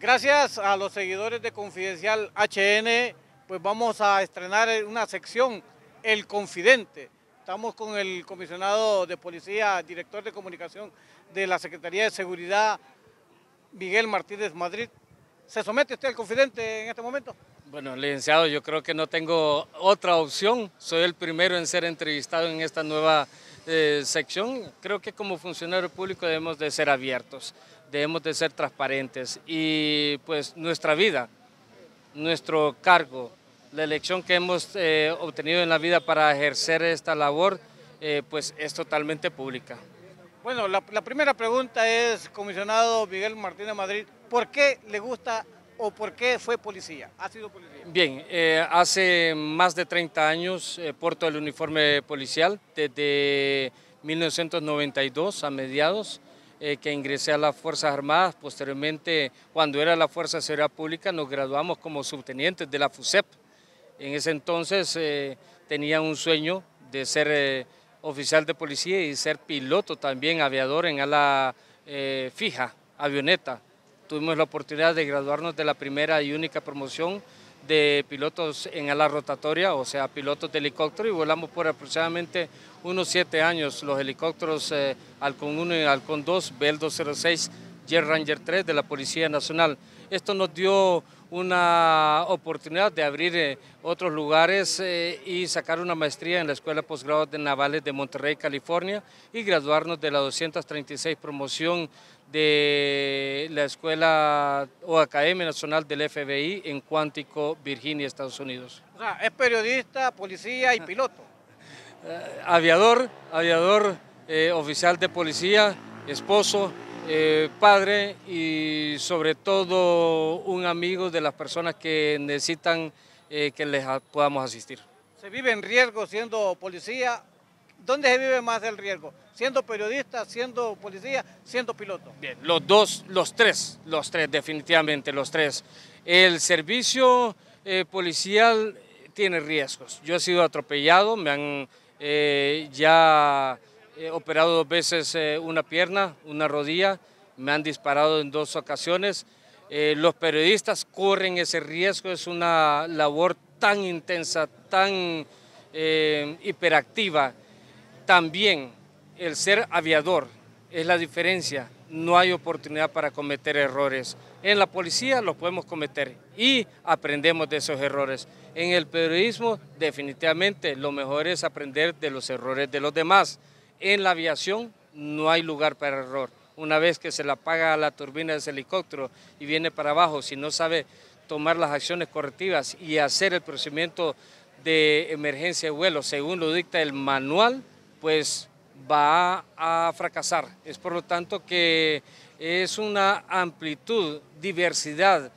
Gracias a los seguidores de Confidencial HN, pues vamos a estrenar una sección, El Confidente. Estamos con el comisionado de policía, director de comunicación de la Secretaría de Seguridad, Miguel Martínez Madrid. ¿Se somete usted al confidente en este momento? Bueno, licenciado, yo creo que no tengo otra opción. Soy el primero en ser entrevistado en esta nueva eh, sección. Creo que como funcionario público debemos de ser abiertos debemos de ser transparentes y pues nuestra vida, nuestro cargo, la elección que hemos eh, obtenido en la vida para ejercer esta labor, eh, pues es totalmente pública. Bueno, la, primera pregunta es, comisionado Miguel Martínez Madrid, ¿por qué le gusta o por qué fue policía? ¿Ha sido Bien, eh, hace más de 30 años porto el uniforme policial, desde 1992 a mediados. Eh, que ingresé a las Fuerzas Armadas. Posteriormente, cuando era la Fuerza de Pública, nos graduamos como subtenientes de la FUSEP. En ese entonces eh, tenía un sueño de ser eh, oficial de policía y ser piloto también, aviador en ala fija, avioneta. Tuvimos la oportunidad de graduarnos de la primera y única promoción de pilotos en ala rotatoria, o sea, pilotos de helicóptero, y volamos por aproximadamente unos siete años los helicópteros eh, 1 y Halcón 2, Bell 206, Jet Ranger 3 de la Policía Nacional. Esto nos dio una oportunidad de abrir eh, otros lugares eh, y sacar una maestría en la Escuela Postgrado de Navales de Monterrey, California y graduarnos de la 236 promoción de la Escuela o Academia Nacional del FBI en Cuántico, Virginia, Estados Unidos. es periodista, policía y piloto. Eh, aviador, aviador, oficial de policía, esposo, eh, padre y sobre todo un amigo de las personas que necesitan eh, que les podamos asistir. ¿Se vive en riesgo siendo policía? ¿Dónde se vive más el riesgo? ¿Siendo periodista, siendo policía, siendo piloto? Bien, los dos, los tres, los tres, definitivamente los tres. El servicio eh, policial tiene riesgos. Yo he sido atropellado, me han ya He operado dos veces eh, una pierna, una rodilla, me han disparado en dos ocasiones. Eh, los periodistas corren ese riesgo, es una labor tan intensa, tan eh, hiperactiva. También el ser aviador es la diferencia, no hay oportunidad para cometer errores. En la policía los podemos cometer y aprendemos de esos errores. En el periodismo definitivamente lo mejor es aprender de los errores de los demás en la aviación no hay lugar para error. Una vez que se la apaga la turbina de ese helicóptero y viene para abajo, si no sabe tomar las acciones correctivas y hacer el procedimiento de emergencia de vuelo según lo dicta el manual, pues va a fracasar. Es por lo tanto que es una amplitud, diversidad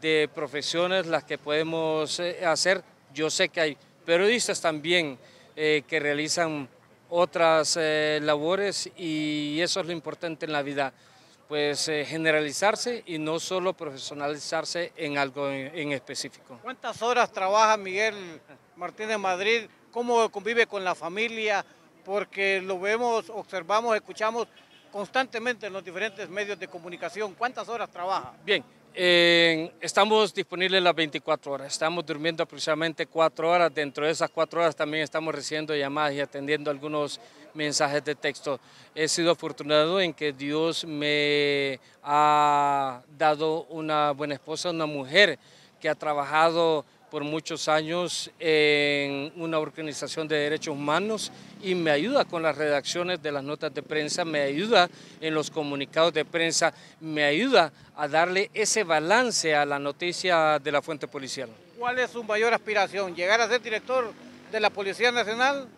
de profesiones las que podemos eh, hacer. Yo sé que hay periodistas también eh, que realizan otras eh, labores y eso es lo importante en la vida, pues eh, generalizarse y no solo profesionalizarse en algo en, en específico. ¿Cuántas horas trabaja Miguel Martínez Madrid? ¿Cómo convive con la familia? Porque lo vemos, observamos, escuchamos constantemente en los diferentes medios de comunicación. ¿Cuántas horas trabaja? Bien, estamos disponibles las 24 horas, estamos durmiendo aproximadamente 4 horas, dentro de esas 4 horas también estamos recibiendo llamadas y atendiendo algunos mensajes de texto. He sido afortunado en que Dios me ha dado una buena esposa, una mujer que ha trabajado por muchos años en una organización de derechos humanos y me ayuda con las redacciones de las notas de prensa, me ayuda en los comunicados de prensa, me ayuda a darle ese balance a la noticia de la fuente policial. ¿Cuál es su mayor aspiración? ¿Llegar a ser director de la Policía Nacional?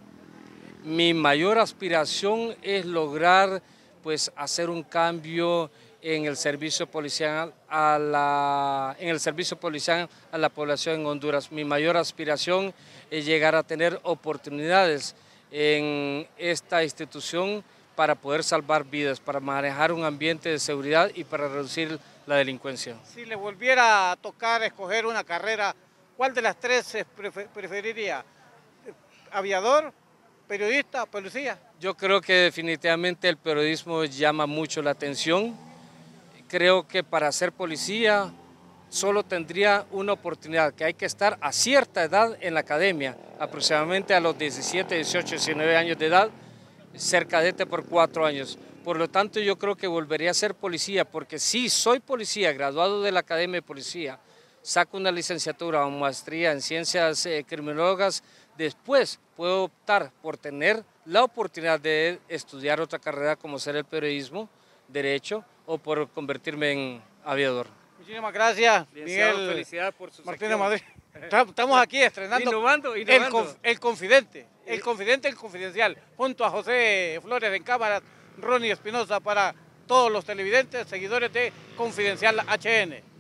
Mi mayor aspiración es lograr pues hacer un cambio en el servicio policial a la, en el servicio policial a la población en Honduras. Mi mayor aspiración es llegar a tener oportunidades en esta institución para poder salvar vidas, para manejar un ambiente de seguridad y para reducir la delincuencia. Si le volviera a tocar escoger una carrera, ¿cuál de las tres preferiría? ¿Aviador, periodista, policía? Yo creo que definitivamente el periodismo llama mucho la atención Creo que para ser policía solo tendría una oportunidad, que hay que estar a cierta edad en la academia, aproximadamente a los 17, 18, 19 años de edad, ser cadete este por cuatro años. Por lo tanto, yo creo que volvería a ser policía, porque si soy policía, graduado de la Academia de Policía, saco una licenciatura o maestría en ciencias eh, criminológicas, después puedo optar por tener la oportunidad de estudiar otra carrera como ser el periodismo, derecho, o por convertirme en aviador. Muchísimas gracias, Miguel. Felicidades por su de Madrid. Estamos aquí estrenando El, el, confidente, el eh. confidente, el confidencial, junto a José Flores en cámara, Ronnie Espinosa para todos los televidentes, seguidores de Confidencial HN.